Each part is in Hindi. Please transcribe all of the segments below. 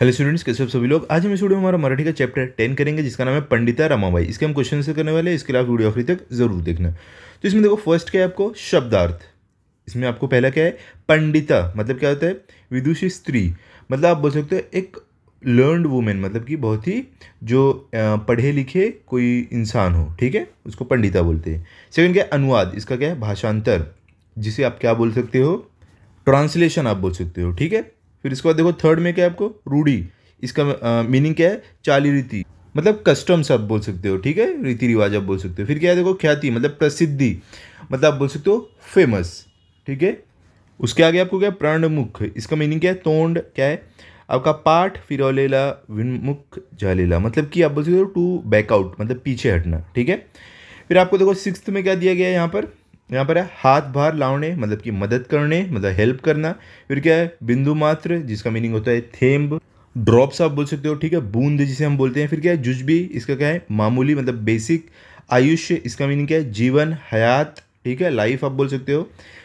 हेलो स्टूडेंट्स कैसे सभी लोग आज हम स्टूडियो में हमारा मराठी का चैप्टर टेन करेंगे जिसका नाम है पंडिता रमाबाई इसके हम क्वेश्चन से करने वाले हैं इसके लिए आप वीडियो आखिरी तक जरूर देखना तो इसमें देखो फर्स्ट क्या है आपको शब्दार्थ इसमें आपको पहला क्या है पंडिता मतलब क्या होता है विदुषी स्त्री मतलब आप बोल सकते हो एक लर्नड वुमेन मतलब कि बहुत ही जो पढ़े लिखे कोई इंसान हो ठीक है उसको पंडिता बोलते हैं सेकेंड क्या है अनुवाद इसका क्या है भाषांतर जिसे आप क्या बोल सकते हो ट्रांसलेशन आप बोल सकते हो ठीक है फिर इसके बाद देखो थर्ड में क्या है आपको रूढ़ी इसका मीनिंग क्या है चाली रीति मतलब कस्टम्स आप बोल सकते हो ठीक है रीति रिवाज आप बोल सकते हो फिर क्या है देखो ख्याति मतलब प्रसिद्धि मतलब आप बोल सकते हो फेमस ठीक है उसके आगे आपको क्या प्राणमुख इसका मीनिंग क्या है तोंड क्या है आपका पाठ फिरौलेला विनमुख जालेला मतलब कि आप बोल सकते हो टू बैकआउट मतलब पीछे हटना ठीक है फिर आपको देखो सिक्स में क्या दिया गया है यहाँ पर यहाँ पर है हाथ बाहर लाने मतलब कि मदद करने मतलब हेल्प करना फिर क्या है बिंदु मात्र जिसका मीनिंग होता है थेम्ब ड्रॉप्स आप बोल सकते हो ठीक है बूंद जिसे हम बोलते हैं फिर क्या है जुजबी इसका क्या है मामूली मतलब बेसिक आयुष्य इसका मीनिंग क्या है जीवन हयात ठीक है लाइफ आप बोल सकते हो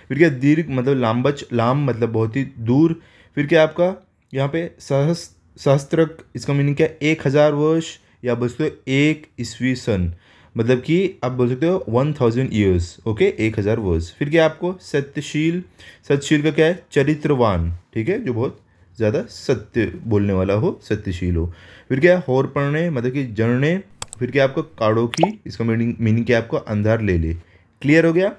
फिर क्या दीर्घ मतलब लाम्बच लाम मतलब बहुत ही दूर फिर क्या आपका यहाँ पे सहस सहस्त्रक इसका मीनिंग क्या है एक हज़ार वर्ष या बोलते हो एक ईस्वी सन मतलब कि आप बोल सकते हो वन थाउजेंड ईयर्स ओके एक हज़ार वर्ष फिर क्या आपको सत्यशील सत्यशील का क्या है चरित्रवान ठीक है जो बहुत ज़्यादा सत्य बोलने वाला हो सत्यशील हो फिर क्या है पढ़ने मतलब कि जड़ने फिर क्या आपको काड़ों की इसका मीनिंग मीनिंग क्या आपको अंधार ले ले क्लियर हो गया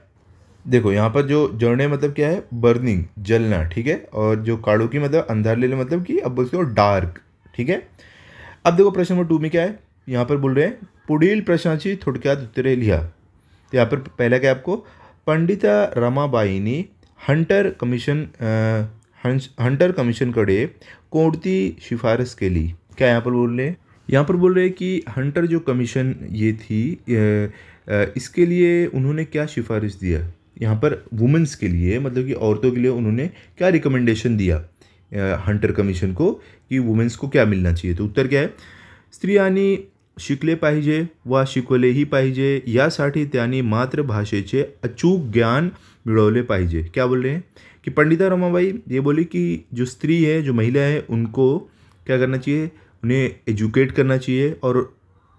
देखो यहाँ पर जो जड़ने मतलब क्या है बर्निंग जलना ठीक है और जो काड़ों की मतलब अंधार ले ले मतलब कि अब बोलते हो डार्क ठीक है अब देखो प्रश्न नंबर टू में क्या है यहाँ पर बोल रहे हैं पुढील प्रश्नाची थोडक्यात उत्तरे लिया तो यहाँ पर पहला क्या आपको पंडिता रमाबाई ने हंटर कमीशन हंटर कमीशन कड़े कोटती सिफारिश के लिए क्या यहाँ पर बोल रहे हैं यहाँ पर बोल रहे हैं कि हंटर जो कमीशन ये थी इसके लिए उन्होंने क्या सिफारिश दिया यहाँ पर वुमेंस के लिए मतलब कि औरतों के लिए उन्होंने क्या रिकमेंडेशन दिया हंटर कमीशन को कि वुमेंस को क्या मिलना चाहिए तो उत्तर क्या है यानी शिकले पाहिजे वा ही पाहिजे यासाठी त्यांनी मातृभाषेचे अचूक ज्ञान मिळवले पाहिजे क्या बोल रहे हैं कि पंडिता रमाबाई ये बोली कि जो स्त्री है जो महिला है उनको क्या करना चाहिए उन्हें एजुकेट करना चाहिए और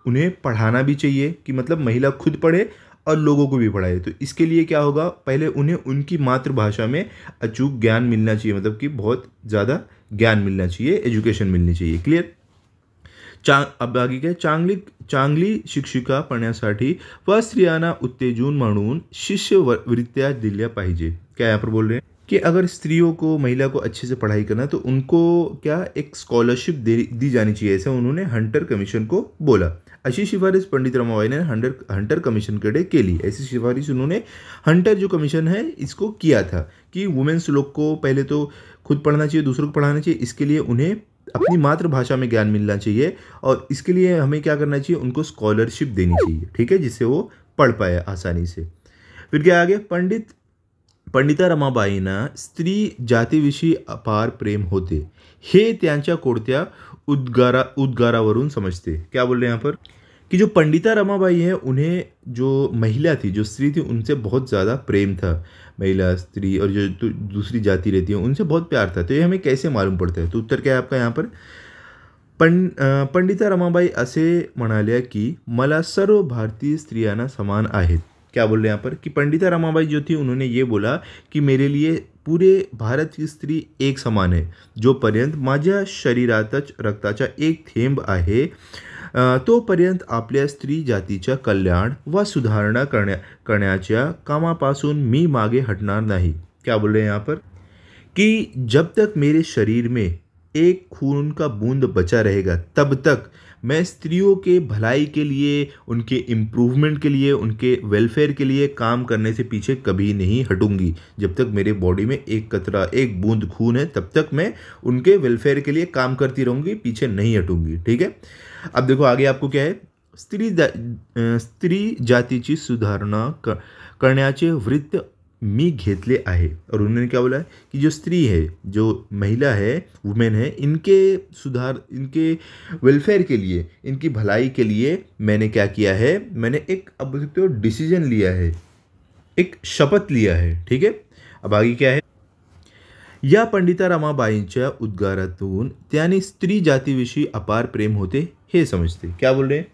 उन्हें पढ़ाना भी चाहिए कि मतलब महिला खुद पढ़े और लोगों को भी पढ़ाए तो इसके लिए क्या होगा पहले उन्हें उनकी मातृभाषा में अचूक ज्ञान मिलना चाहिए मतलब कि बहुत ज़्यादा ज्ञान मिलना चाहिए एजुकेशन मिलनी चाहिए क्लियर चांग आगे चांगली चांगली शिक्षिका पडण्यासाठी व उत्तेजन उत्तेजून शिष्य वृत्तिया दिल्ली पाइजे क्या यहाँ पर बोल रहे हैं कि अगर स्त्रियों को महिला को अच्छे से पढ़ाई करना तो उनको क्या एक स्कॉलरशिप दे दी जानी चाहिए ऐसा उन्होंने हंटर कमीशन को बोला अच्छी सिफारिश पंडित रमाबाई ने हंटर हंटर कमीशन कड़े के लिए ऐसी सिफारिश उन्होंने हंटर जो कमीशन है इसको किया था कि वुमेन्स लोग को पहले तो खुद पढ़ना चाहिए दूसरों को पढ़ाना चाहिए इसके लिए उन्हें अपनी मातृभाषा में ज्ञान मिलना चाहिए और इसके लिए हमें क्या करना चाहिए उनको स्कॉलरशिप देनी चाहिए ठीक है जिससे वो पढ़ पाए आसानी से फिर क्या आगे पंडित पंडिता रमाबाई ना स्त्री जाति विषय अपार प्रेम होते हे त्यांचा कोडत्या उद्गारा उद्गारावरून समझते क्या बोल रहे हैं यहाँ पर कि जो पंडिता रमाबाई हैं उन्हें जो महिला थी जो स्त्री थी उनसे बहुत ज़्यादा प्रेम था महिला स्त्री और जो दूसरी जाति रहती है उनसे बहुत प्यार था तो ये हमें कैसे मालूम पड़ता है तो उत्तर क्या है आपका यहाँ पर पंड पंडिता रमाबाई असे लिया कि मला सर्व भारतीय स्त्रियाना समान आहेत क्या बोल रहे हैं यहाँ पर कि पंडिता रमाबाई जो थी उन्होंने ये बोला कि मेरे लिए पूरे भारत की स्त्री एक समान है जो पर्यंत माझा शरीरातच रक्ताचा एक थेम्ब आहे तोपर्यंत अपने स्त्री जातीच्या कल्याण व सुधारणा करना करना कामापासन मी मागे हटना नहीं क्या बोल रहे हैं यहाँ पर कि जब तक मेरे शरीर में एक खून का बूंद बचा रहेगा तब तक मैं स्त्रियों के भलाई के लिए उनके इम्प्रूवमेंट के लिए उनके वेलफेयर के लिए काम करने से पीछे कभी नहीं हटूंगी जब तक मेरे बॉडी में एक कतरा एक बूंद खून है तब तक मैं उनके वेलफेयर के लिए काम करती रहूँगी पीछे नहीं हटूंगी ठीक है अब देखो आगे आपको क्या है स्त्री स्त्री जाति की सुधारणा करना करण्याचे वृत्त मी घेतले आहे और उन्होंने क्या बोला कि जो स्त्री है जो महिला है वुमेन है इनके सुधार इनके वेलफेयर के लिए इनकी भलाई के लिए मैंने क्या किया है मैंने एक अब बोल सकते हो डिसीजन लिया है एक शपथ लिया है ठीक है अब आगे क्या है या पंडिता रमाबाई उद्गारत स्त्री जाति विषय अपार प्रेम होते ये समझते क्या बोल रहे हैं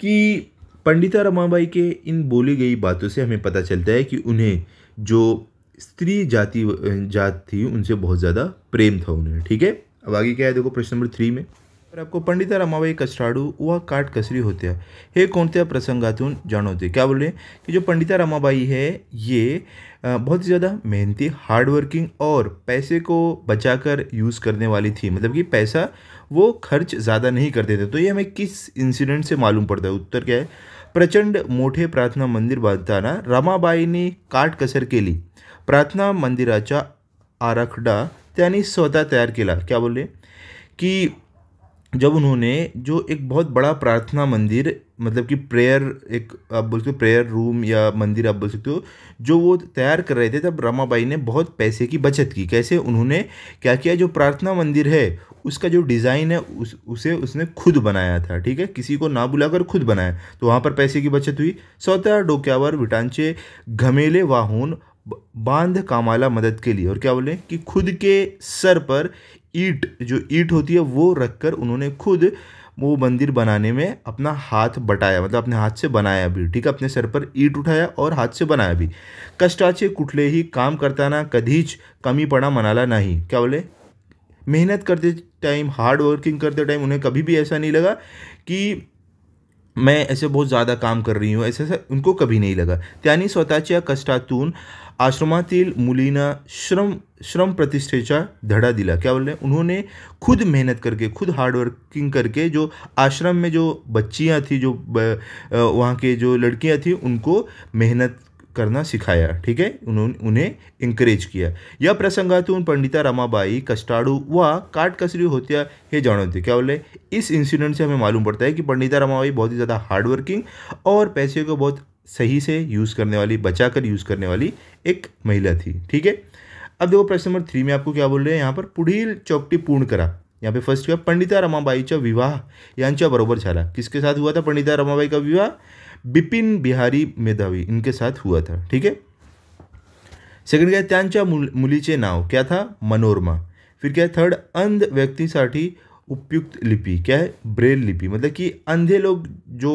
कि पंडिता रमाबाई के इन बोली गई बातों से हमें पता चलता है कि उन्हें जो स्त्री जाति जात थी उनसे बहुत ज़्यादा प्रेम था उन्हें ठीक है अब आगे क्या है देखो प्रश्न नंबर थ्री में आपको पंडिता रमाबाई कसराड़ू व काट कसरी हैं हे कोणत्या प्रसंगातून जाणवते क्या बोल रहे हैं कि जो पंडिता रमाबाई है ये बहुत ही ज़्यादा मेहनती हार्डवर्किंग और पैसे को बचाकर यूज़ करने वाली थी मतलब कि पैसा वो खर्च ज़्यादा नहीं करते थे तो ये हमें किस इंसिडेंट से मालूम पड़ता है उत्तर क्या है प्रचंड मोठे प्रार्थना मंदिर बांधताना ने काट कसर लिए प्रार्थना मंदिरा आराखडा यानी स्वतः तैयार केला क्या बोलले कि जब उन्होंने जो एक बहुत बड़ा प्रार्थना मंदिर मतलब कि प्रेयर एक आप बोल सकते हो प्रेयर रूम या मंदिर आप बोल सकते हो जो वो तैयार कर रहे थे तब रमाबाई ने बहुत पैसे की बचत की कैसे उन्होंने क्या किया जो प्रार्थना मंदिर है उसका जो डिज़ाइन है उस उसे उसने खुद बनाया था ठीक है किसी को ना बुलाकर खुद बनाया तो वहाँ पर पैसे की बचत हुई सौतः डोक्यावर विटांचे घमेले वाहून बांध कामाला मदद के लिए और क्या बोले कि खुद के सर पर ईट जो ईट होती है वो रखकर उन्होंने खुद वो मंदिर बनाने में अपना हाथ बटाया मतलब अपने हाथ से बनाया भी ठीक है अपने सर पर ईट उठाया और हाथ से बनाया भी कष्टाचे कुठले ही काम करताना कधीच पड़ा मनाला नहीं क्या बोले मेहनत करते टाइम हार्ड वर्किंग करते टाइम उन्हें कभी भी ऐसा नहीं लगा कि मैं ऐसे बहुत ज़्यादा काम कर रही हूँ ऐसे ऐसा उनको कभी नहीं लगा त्यांनी स्वतःच्या कष्टातून आश्रमातील मुलिना श्रम श्रम प्रतिष्ठेचा धड़ा दिला क्या बोल रहे हैं उन्होंने खुद मेहनत करके खुद हार्ड वर्किंग करके जो आश्रम में जो बच्चियाँ थी जो वहाँ के जो लड़कियाँ थी उनको मेहनत करना सिखाया ठीक है उन्होंने उन्हें इंकरेज किया या प्रसंगातून पंडिता रमाबाई कस्टाडू व काटकसरी होत्या हे जानो थे क्या बोले इस इंसिडेंट से हमें मालूम पड़ता है कि पंडिता रमाबाई बहुत ही ज़्यादा हार्डवर्किंग और पैसे को बहुत सही से यूज़ करने वाली बचा कर यूज़ करने वाली एक महिला थी ठीक है अब देखो प्रश्न नंबर थ्री में आपको क्या बोल रहे हैं यहाँ पर पुढील चौकटी पूर्ण करा यहाँ पे फर्स्ट क्या पंडिता का विवाह बराबर छाला किसके साथ हुआ था पंडिता रमाबाई का विवाह बिपिन बिहारी मेधावी इनके साथ हुआ था ठीक है सेकंड क्या त्यांच्या मुल मुलीचे नाव क्या था मनोरमा फिर क्या है थर्ड अंध व्यक्ति साथी उपयुक्त लिपि क्या है ब्रेल लिपि मतलब कि अंधे लोग जो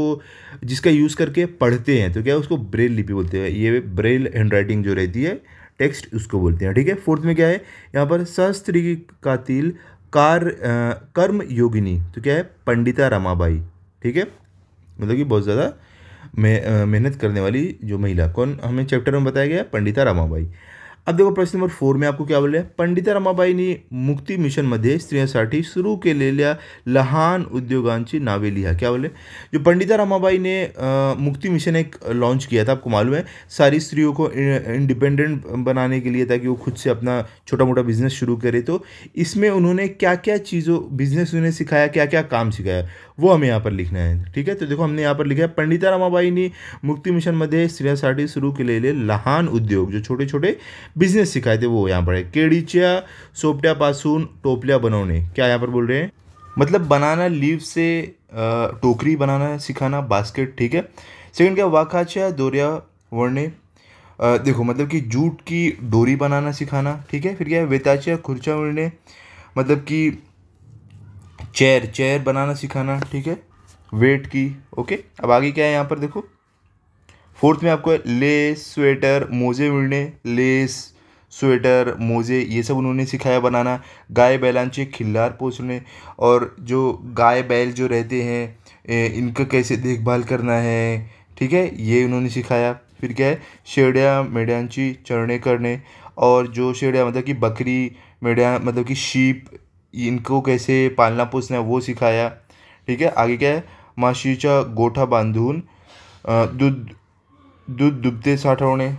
जिसका यूज़ करके पढ़ते हैं तो क्या उसको ब्रेल लिपि बोलते हैं ये ब्रेल हैंड राइटिंग जो रहती है टेक्स्ट उसको बोलते हैं ठीक है फोर्थ में क्या है यहाँ पर शस्त्री कातिल कार कर्म योगिनी तो क्या है पंडिता रमाबाई ठीक है मतलब कि बहुत ज़्यादा में मेहनत करने वाली जो महिला कौन हमें चैप्टर में बताया गया पंडिता रामाबाई अब देखो प्रश्न नंबर फोर में आपको क्या बोल रहे हैं पंडिता मध्य मुक्ती शुरू के ले लिया लहान उद्योगांची नावे लिया क्या बोले जो पंडिता रमाबाई ने आ, मुक्ति मिशन एक लॉन्च किया था आपको मालूम है सारी स्त्रियों को इंडिपेंडेंट बनाने के लिए ताकि वो खुद से अपना छोटा मोटा बिजनेस शुरू करे तो इसमें उन्होंने क्या क्या चीज़ों बिजनेस उन्हें सिखाया क्या क्या काम सिखाया वो हमें यहाँ पर लिखना है ठीक है तो देखो हमने यहाँ पर लिखा है पंडिता ने मुक्ति मिशन मध्य मिशनमध्ये शुरू के लिए लहान उद्योग जो छोटे छोटे बिजनेस सिखाए थे वो यहाँ पर केड़ीचिया केळीच्या सोपट्यापासून टोपलिया बनौने क्या यहाँ पर बोल रहे हैं मतलब बनाना लीव से टोकरी बनाना सिखाना बास्केट ठीक है सेकंड क्या वाखाच्या दोरिया वर्णे देखो मतलब कि जूट की डोरी बनाना सिखाना ठीक है फिर क्या है वेताचिया खुर्च्या वळणे मतलब कि चेयर चेयर बनाना सिखाना ठीक है वेट की ओके अब आगे क्या है यहाँ पर देखो फोर्थ में आपको लेस स्वेटर मोजे उड़ने लेस स्वेटर मोजे ये सब उन्होंने सिखाया बनाना गाय बैलांचे खिल्लार पोसने और जो गाय बैल जो रहते हैं इनका कैसे देखभाल करना है ठीक है ये उन्होंने सिखाया फिर क्या है शेड़िया मेढ्यांची चरने करने और जो शेड़िया मतलब कि बकरी मेढिया मतलब कि शीप इनको कैसे पालना पोसना है वो सिखाया ठीक है आगे क्या है माशीचा गोठा बांधून दूध दूध दुबते साठवने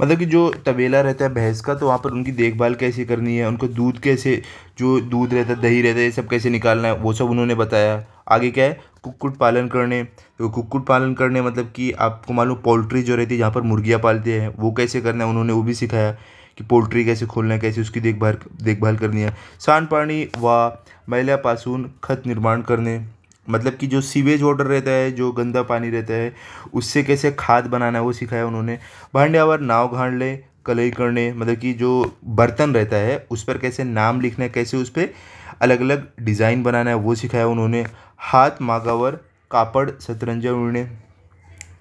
मतलब कि जो तबेला रहता है भैंस का तो वहाँ पर उनकी देखभाल कैसे करनी है उनको दूध कैसे जो दूध रहता है दही रहता है ये सब कैसे निकालना है वो सब उन्होंने बताया आगे क्या है कुक्कुट पालन करने तो कुक्कुट पालन करने मतलब कि आपको मालूम पोल्ट्री जो रहती है जहाँ पर मुर्गियाँ पालते हैं वो कैसे करना है उन्होंने वो भी सिखाया कि पोल्ट्री कैसे खोलना है कैसे उसकी देखभाल देखभाल करनी है पानी व पासून खत निर्माण करने मतलब कि जो सीवेज वाटर रहता है जो गंदा पानी रहता है उससे कैसे खाद बनाना है वो सिखाया उन्होंने भांड्यावर नाव ले कलई करने मतलब कि जो बर्तन रहता है उस पर कैसे नाम लिखना है कैसे उस पर अलग अलग डिज़ाइन बनाना है वो सिखाया उन्होंने हाथ मागावर कापड़ शतरंजा उड़ने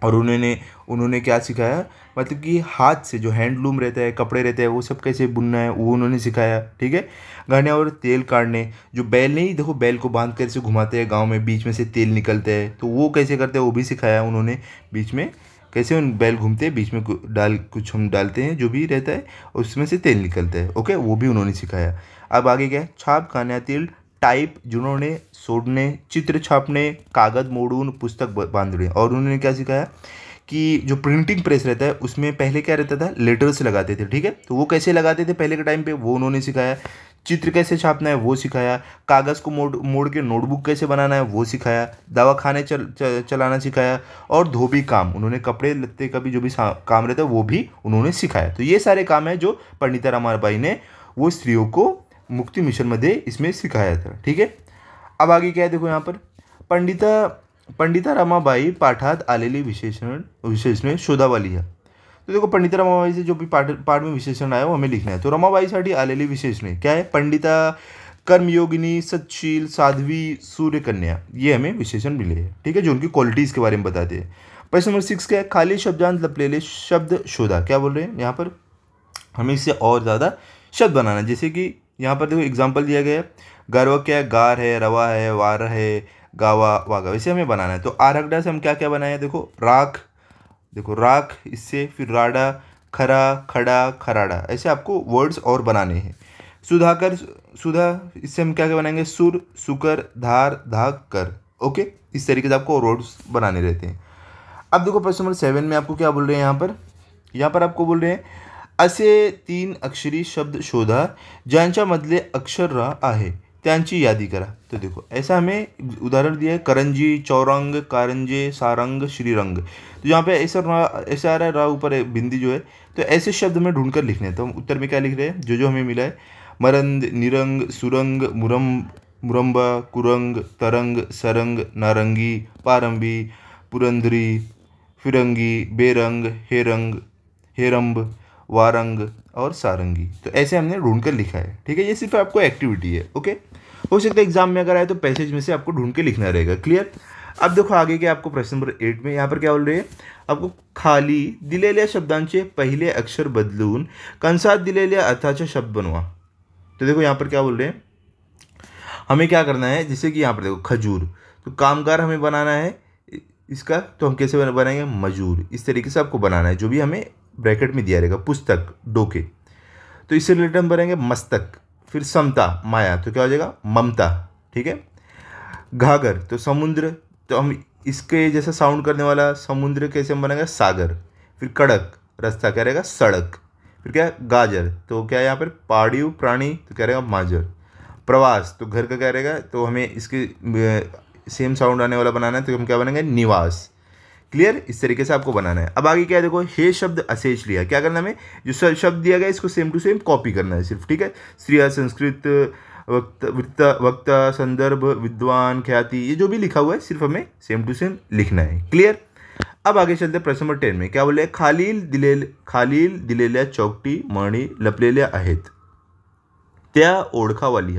और उन्होंने उन्होंने क्या सिखाया मतलब कि हाथ से जो हैंडलूम रहता है कपड़े रहते हैं वो सब कैसे बुनना है वो उन्होंने सिखाया ठीक है गाने और तेल काटने जो बैल नहीं देखो बैल को बांध कर से घुमाते हैं गांव में बीच में से तेल निकलते हैं तो वो कैसे करते हैं वो भी सिखाया उन्होंने बीच में कैसे उन बैल घूमते हैं बीच में डाल कुछ हम डालते हैं जो भी रहता है उसमें से तेल निकलता है ओके वो भी उन्होंने सिखाया अब आगे क्या है छाप खाना तेल टाइप जिन्होंने सोड़ने चित्र छापने कागज़ मोड़ून पुस्तक बांधने और उन्होंने क्या सिखाया कि जो प्रिंटिंग प्रेस रहता है उसमें पहले क्या रहता था लेटर्स लगाते थे ठीक है तो वो कैसे लगाते थे पहले के टाइम पे वो उन्होंने सिखाया चित्र कैसे छापना है वो सिखाया कागज़ को मोड़ मोड़ के नोटबुक कैसे बनाना है वो सिखाया दवा खाने चल, चल चलाना सिखाया और धोबी काम उन्होंने कपड़े लत्ते का भी जो भी काम रहता है वो भी उन्होंने सिखाया तो ये सारे काम है जो पंडिता रामाबाई ने वो स्त्रियों को मुक्ति मिशन मध्य इसमें सिखाया था ठीक है अब आगे क्या है देखो यहाँ पर पंडिता पंडिता रामाबाई पाठात आलेली विशेषण शोधा वाली है तो देखो पंडिता रामाबाई से जो भी पाठ पाठ में विशेषण आया वो हमें लिखना है तो साठी आलेली विशेषण क्या है पंडिता कर्मयोगिनी सतशील साध्वी सूर्यकन्या ये हमें विशेषण मिले हैं ठीक है जो उनकी क्वालिटीज़ के बारे में बताते हैं प्रश्न नंबर सिक्स क्या है खाली शब्दांत लपलेले शब्द शोधा क्या बोल रहे हैं यहाँ पर हमें इससे और ज़्यादा शब्द बनाना जैसे कि यहाँ पर देखो एग्जाम्पल दिया गया है गर्व क्या है गार है रवा है वार है गावा वागा वैसे हमें बनाना है तो आरगडा से हम क्या क्या बनाए देखो राख देखो राख इससे फिर राडा खरा खड़ा खराड़ा ऐसे आपको वर्ड्स और बनाने हैं सुधाकर सुधा इससे हम क्या क्या बनाएंगे सुर सुकर धार धाक कर ओके इस तरीके से आपको वर्ड्स बनाने रहते हैं अब देखो प्रश्न नंबर सेवन में आपको क्या बोल रहे हैं यहाँ पर यहाँ पर आपको बोल रहे हैं असे तीन अक्षरी शब्द शोधा ज्यांच्यामधले अक्षर र आहे त्यांची यादी करा तो देखो ऐसा हमें उदाहरण दिया है करंजी चौरंग कारंजे सारंग श्रीरंग तो यहाँ पे ऐसा ऐसा आ रहा है रा ऊपर बिंदी जो है तो ऐसे शब्द में ढूंढ कर लिखने हैं तो हम उत्तर में क्या लिख रहे हैं जो जो हमें मिला है मरंद निरंग सुरंग मुरम मुरम्बा कुरंग तरंग सरंग नारंगी पारंबी पुरंदरी फिरंगी बेरंग हेरंग हेरंब वारंग और सारंगी तो ऐसे हमने ढूंढ कर लिखा है ठीक है ये सिर्फ आपको एक्टिविटी है ओके हो सकता है एग्जाम में अगर आए तो पैसेज में से आपको ढूंढ के लिखना रहेगा क्लियर अब देखो आगे के आपको प्रश्न नंबर एट में यहाँ पर क्या बोल रही है आपको खाली दिलेल्या शब्दांचे पहले अक्षर बदलून कंसात दिलेल्या अर्थाचा शब्द बनवा तो देखो यहाँ पर क्या बोल रहे हैं हमें क्या करना है जैसे कि यहाँ पर देखो खजूर तो कामगार हमें बनाना है इसका तो हम कैसे बनाएंगे मजूर इस तरीके से आपको बनाना है जो भी हमें ब्रैकेट में दिया रहेगा पुस्तक डोके तो इससे रिलेटेड हम बनेंगे मस्तक फिर समता माया तो क्या हो जाएगा ममता ठीक है घाघर तो समुद्र तो हम इसके जैसा साउंड करने वाला समुद्र कैसे हम बनेंगे सागर फिर कड़क रास्ता क्या रहेगा सड़क फिर क्या गाजर तो क्या यहाँ पर पहाड़ी प्राणी तो क्या रहेगा माजर प्रवास तो घर का क्या रहेगा तो हमें इसके सेम साउंड आने वाला बनाना है तो हम क्या बनेंगे निवास क्लियर इस तरीके से आपको बनाना है अब आगे क्या है देखो हे शब्द अशेष लिया क्या करना हमें जो शब्द दिया गया इसको सेम टू सेम कॉपी करना है सिर्फ ठीक है स्त्रिया संस्कृत वक्त वृत्त वक्ता संदर्भ विद्वान ख्याति ये जो भी लिखा हुआ है सिर्फ हमें सेम टू सेम लिखना है क्लियर अब आगे चलते हैं प्रश्न नंबर टेन में क्या बोले खालील दिलेल खालील दिलेल्या चौकटी मणी लपलेल्या आहेत त्या ओढ़खा वाली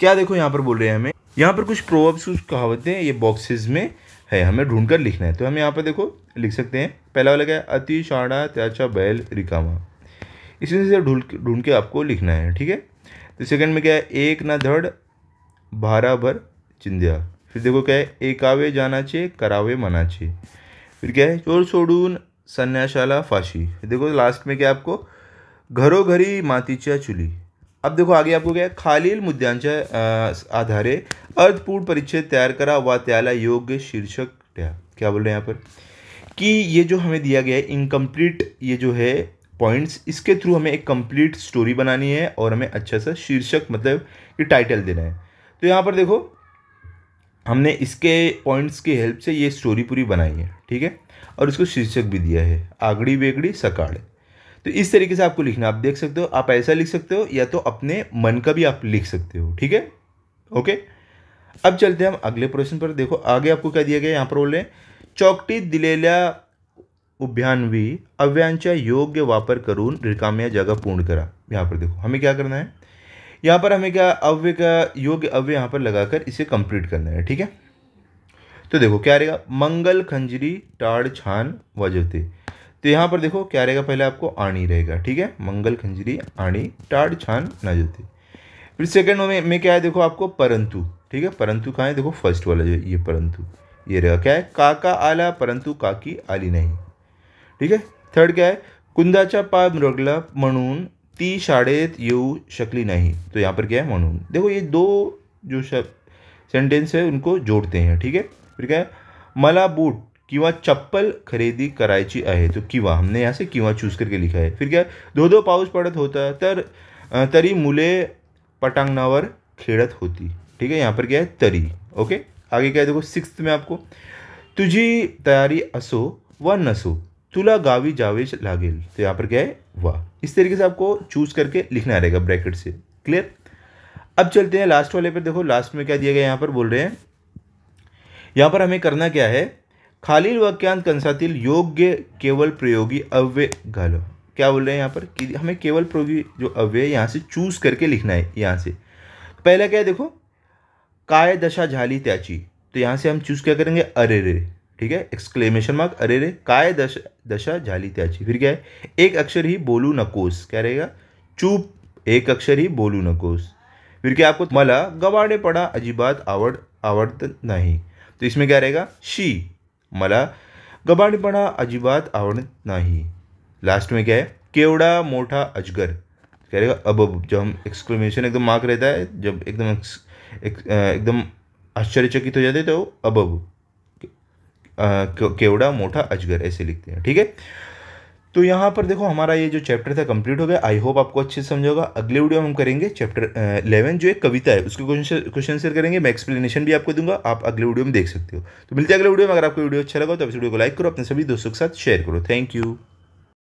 क्या देखो यहाँ पर बोल रहे हैं हमें यहाँ पर कुछ प्रोवर्ब्स कुछ कहावतें ये बॉक्सेस में है हमें ढूंढ कर लिखना है तो हम यहाँ पर देखो लिख सकते हैं पहला वाला क्या है अति शाणा त्याचा बैल रिकामा इसी से ढूंढ ढूंढ के आपको लिखना है ठीक है तो सेकंड में क्या है एक ना धड़ भारा भर चिंदिया फिर देखो क्या है एकावे जाना चे करावे मनाचे फिर क्या है चोर छोड़ून संन्याशाला फाशी देखो लास्ट में क्या आपको घरों घरी मातीच्या चुली अब देखो आगे आपको क्या है खालील मुद्यांश आधारे अर्थपूर्ण परिचय तैयार करा व त्याला योग्य शीर्षक क्या बोल रहे हैं यहाँ पर कि ये जो हमें दिया गया है इनकम्प्लीट ये जो है पॉइंट्स इसके थ्रू हमें एक कंप्लीट स्टोरी बनानी है और हमें अच्छा सा शीर्षक मतलब कि टाइटल देना है तो यहाँ पर देखो हमने इसके पॉइंट्स की हेल्प से ये स्टोरी पूरी बनाई है ठीक है और इसको शीर्षक भी दिया है आगड़ी बेगड़ी सकाड़ तो इस तरीके से आपको लिखना आप देख सकते हो आप ऐसा लिख सकते हो या तो अपने मन का भी आप लिख सकते हो ठीक है ओके अब चलते हैं हम अगले प्रश्न पर देखो आगे आपको क्या दिया गया यहाँ पर बोले चौकटी दिलेल्या उभ्यान्वी अव्यांच्या योग्य वापर करून रिकाम्या जागा पूर्ण करा यहाँ पर देखो हमें क्या करना है यहाँ पर हमें क्या अव्य का योग्य अव्य यहाँ पर लगाकर इसे कंप्लीट करना है ठीक है तो देखो क्या रहेगा मंगल खंजरी टाड़ छान वजते तो यहाँ पर देखो क्या रहेगा पहले आपको आणी रहेगा ठीक है मंगल खंजरी आणी टाड़ छान नाजते फिर सेकेंड में, में क्या है देखो आपको परंतु ठीक है परंतु कहाँ है देखो फर्स्ट वाला जो ये परंतु ये रहेगा क्या है काका आला परंतु काकी आली नहीं ठीक है थर्ड क्या है कुंदाचा पा मृगला मनून ती शाड़ेत यू शकली नहीं तो यहाँ पर क्या है मनून देखो ये दो जो शब्द सेंटेंस है उनको जोड़ते हैं ठीक है फिर क्या है मला बूट किंवा चप्पल खरीदी कराएगी है तो किंवा हमने यहाँ से किंवा चूज करके लिखा है फिर क्या दो दो पाउस पडत होता तर तरी मुले पटांगनावर खेड़त होती ठीक है यहाँ पर क्या है तरी ओके आगे क्या है देखो सिक्स में आपको तुझी तैयारी असो व नसो तुला गावी जावे लागेल तो यहाँ पर क्या है वाह इस तरीके से आपको चूज करके लिखना रहेगा ब्रैकेट से क्लियर अब चलते हैं लास्ट वाले पर देखो लास्ट में क्या दिया गया यहाँ पर बोल रहे हैं यहाँ पर हमें करना क्या है खालील वाक्यांत कंसातील योग्य केवल प्रयोगी अव्य घालो क्या बोल रहे हैं यहाँ पर कि हमें केवल प्रयोगी जो अव्यय यहाँ से चूज करके लिखना है यहाँ से पहला क्या है देखो काय दशा झाली त्याची तो यहाँ से हम चूज क्या करेंगे अरे रे ठीक है एक्सक्लेमेशन मार्क अरे रे काय दश दशा झाली त्याची फिर क्या है एक अक्षर ही बोलू नकोस क्या रहेगा चूप एक अक्षर ही बोलू नकोस फिर क्या आपको मला गवाडे पडा अजीबात आवड आवड़ नहीं तो इसमें क्या रहेगा शी मला गबाडपणा अजिबात आवडत नाही लास्ट में क्या है केवड़ा मोटा अजगर कह रहेगा अब अब जब हम एक्सक्लेमेशन एकदम मार्क रहता है जब एकदम एक, एकदम आश्चर्यचकित हो जाते तो अब अब केवड़ा मोटा अजगर ऐसे लिखते हैं ठीक है तो यहाँ पर देखो हमारा ये जो चैप्टर था कंप्लीट हो गया आई होप आपको अच्छे से समझोगा अगले वीडियो हम करेंगे चैप्टर इलेवन जो एक कविता है उसके क्वेश्चन शेयर करेंगे मैं एक्सप्लेनेशन भी आपको दूंगा आप अगले वीडियो में देख सकते हो तो मिलते हैं अगले वीडियो में अगर आपको वीडियो अच्छा लगा तो आप इस वीडियो को लाइक करो अपने सभी दोस्तों के साथ शेयर करो थैंक यू